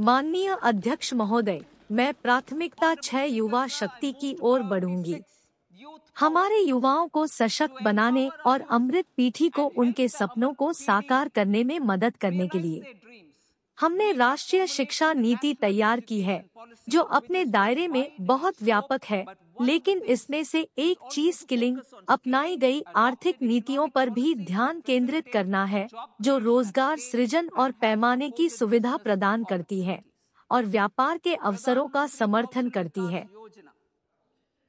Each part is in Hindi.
माननीय अध्यक्ष महोदय मैं प्राथमिकता छह युवा शक्ति की ओर बढ़ूंगी हमारे युवाओं को सशक्त बनाने और अमृत पीठी को उनके सपनों को साकार करने में मदद करने के लिए हमने राष्ट्रीय शिक्षा नीति तैयार की है जो अपने दायरे में बहुत व्यापक है लेकिन इसमें से एक चीज किलिंग अपनाई गई आर्थिक नीतियों पर भी ध्यान केंद्रित करना है जो रोजगार सृजन और पैमाने की सुविधा प्रदान करती है और व्यापार के अवसरों का समर्थन करती है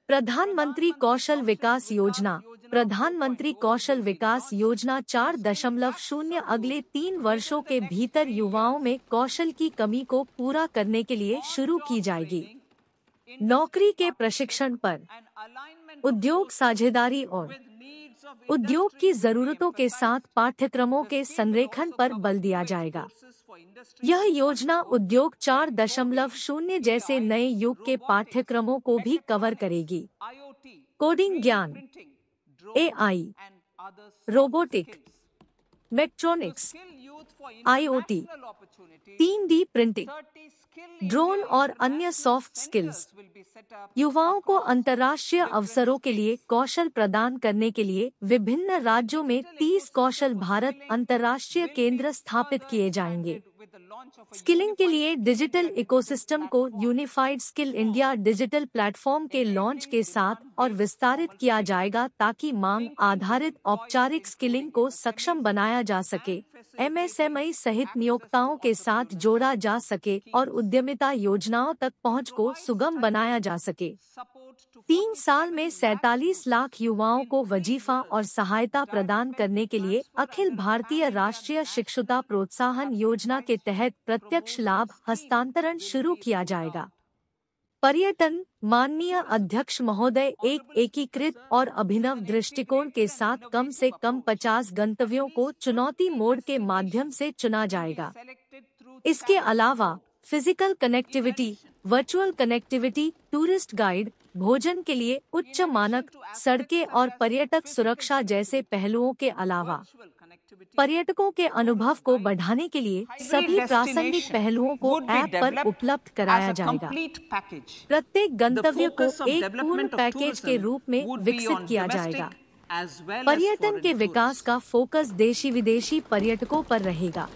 प्रधानमंत्री कौशल विकास योजना प्रधानमंत्री कौशल विकास योजना चार दशमलव शून्य अगले तीन वर्षों के भीतर युवाओं में कौशल की कमी को पूरा करने के लिए शुरू की जाएगी नौकरी के प्रशिक्षण पर उद्योग साझेदारी और उद्योग की जरूरतों के साथ पाठ्यक्रमों के संरेखण पर बल दिया जाएगा यह योजना उद्योग चार दशमलव शून्य जैसे नए युग के पाठ्यक्रमों को भी कवर करेगी कोडिंग ज्ञान एआई रोबोटिक ओ आईओटी तीन डी प्रिंटिंग ड्रोन और अन्य सॉफ्ट स्किल्स युवाओं को अंतर्राष्ट्रीय अवसरों के लिए कौशल प्रदान करने के लिए विभिन्न राज्यों में 30 कौशल भारत अंतर्राष्ट्रीय केंद्र स्थापित किए जाएंगे स्किलिंग के लिए डिजिटल इकोसिस्टम को unified skill India digital platform के लॉन्च के साथ और विस्तारित किया जाएगा ताकि मांग आधारित औपचारिक स्किलिंग को सक्षम बनाया जा सके एम सहित नियोक्ताओं के साथ जोड़ा जा सके और उद्यमिता योजनाओं तक पहुंच को सुगम बनाया जा सके तीन साल में सैतालीस लाख युवाओं को वजीफा और सहायता प्रदान करने के लिए अखिल भारतीय राष्ट्रीय शिक्षुता प्रोत्साहन योजना के तहत प्रत्यक्ष लाभ हस्तांतरण शुरू किया जाएगा पर्यटन माननीय अध्यक्ष महोदय एक एकीकृत और अभिनव दृष्टिकोण के साथ कम से कम 50 गंतव्यों को चुनौती मोड के माध्यम से चुना जाएगा इसके अलावा physical connectivity virtual connectivity tourist guide भोजन के लिए उच्च मानक सड़कें और पर्यटक सुरक्षा जैसे पहलुओं के अलावा पर्यटकों के अनुभव को बढ़ाने के लिए सभी प्रासंगिक पहलुओं को ऐप पर उपलब्ध कराया जाएगा प्रत्येक गंतव्य को एक पूर्ण पैकेज के रूप में विकसित किया जाएगा पर्यटन के विकास का फोकस देशी विदेशी पर्यटकों पर रहेगा